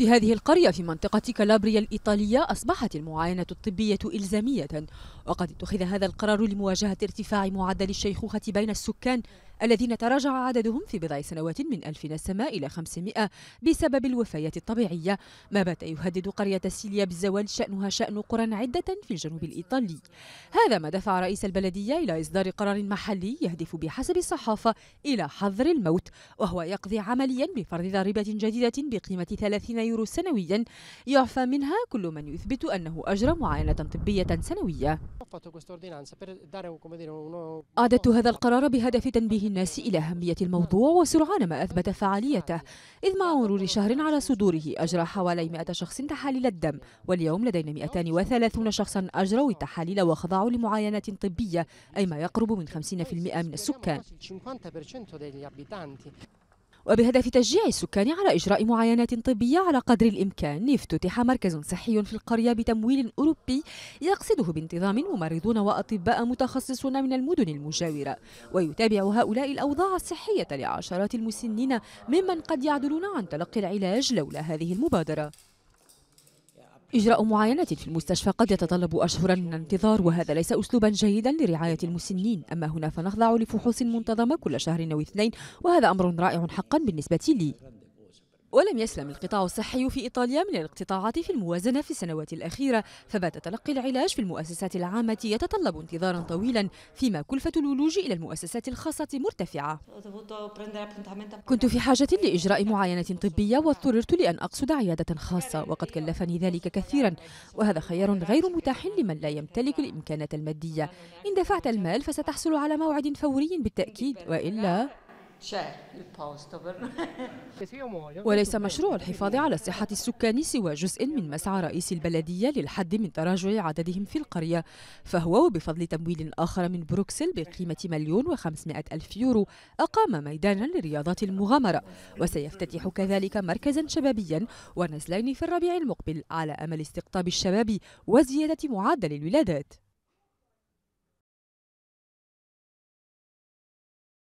في هذه القرية في منطقة كالابريا الإيطالية أصبحت المعاينة الطبية إلزامية وقد اتخذ هذا القرار لمواجهة ارتفاع معدل الشيخوخة بين السكان الذين تراجع عددهم في بضع سنوات من ألف نسمة إلى 500 بسبب الوفيات الطبيعية ما بات يهدد قرية سيليا بالزوال شأنها شأن قرى عدة في الجنوب الإيطالي هذا ما دفع رئيس البلدية إلى إصدار قرار محلي يهدف بحسب الصحافة إلى حظر الموت وهو يقضي عمليا بفرض ضريبة جديدة بقيمة 30 يورو سنويا يعفى منها كل من يثبت أنه أجرى معاينة طبية سنوية أعددت هذا القرار بهدف تنبيه الناس إلى أهمية الموضوع وسرعان ما أثبت فعاليته إذ مع مرور شهر على صدوره أجرى حوالي 100 شخص تحاليل الدم واليوم لدينا 230 شخصا أجروا التحاليل وخضعوا لمعاينات طبية أي ما يقرب من 50% من السكان وبهدف تشجيع السكان على إجراء معاينات طبية على قدر الإمكان افتتح مركز صحي في القرية بتمويل أوروبي يقصده بانتظام ممرضون وأطباء متخصصون من المدن المجاورة ويتابع هؤلاء الأوضاع الصحية لعشرات المسنين ممن قد يعدلون عن تلقي العلاج لولا هذه المبادرة إجراء معاينة في المستشفى قد يتطلب أشهرا من الانتظار وهذا ليس أسلوبا جيدا لرعاية المسنين أما هنا فنخضع لفحوص منتظمة كل شهر أو اثنين وهذا أمر رائع حقا بالنسبة لي ولم يسلم القطاع الصحي في إيطاليا من الاقتطاعات في الموازنة في السنوات الأخيرة فبات تلقي العلاج في المؤسسات العامة يتطلب انتظارا طويلا فيما كلفة الولوج إلى المؤسسات الخاصة مرتفعة كنت في حاجة لإجراء معاينة طبية واضطررت لأن أقصد عيادة خاصة وقد كلفني ذلك كثيرا وهذا خيار غير متاح لمن لا يمتلك الإمكانات المادية إن دفعت المال فستحصل على موعد فوري بالتأكيد وإلا وليس مشروع الحفاظ على الصحة السكان سوى جزء من مسعى رئيس البلدية للحد من تراجع عددهم في القرية فهو وبفضل تمويل آخر من بروكسل بقيمة مليون وخمسمائة ألف يورو أقام ميدانا لرياضات المغامرة وسيفتتح كذلك مركزا شبابيا ونزلين في الربيع المقبل على أمل استقطاب الشباب وزيادة معدل الولادات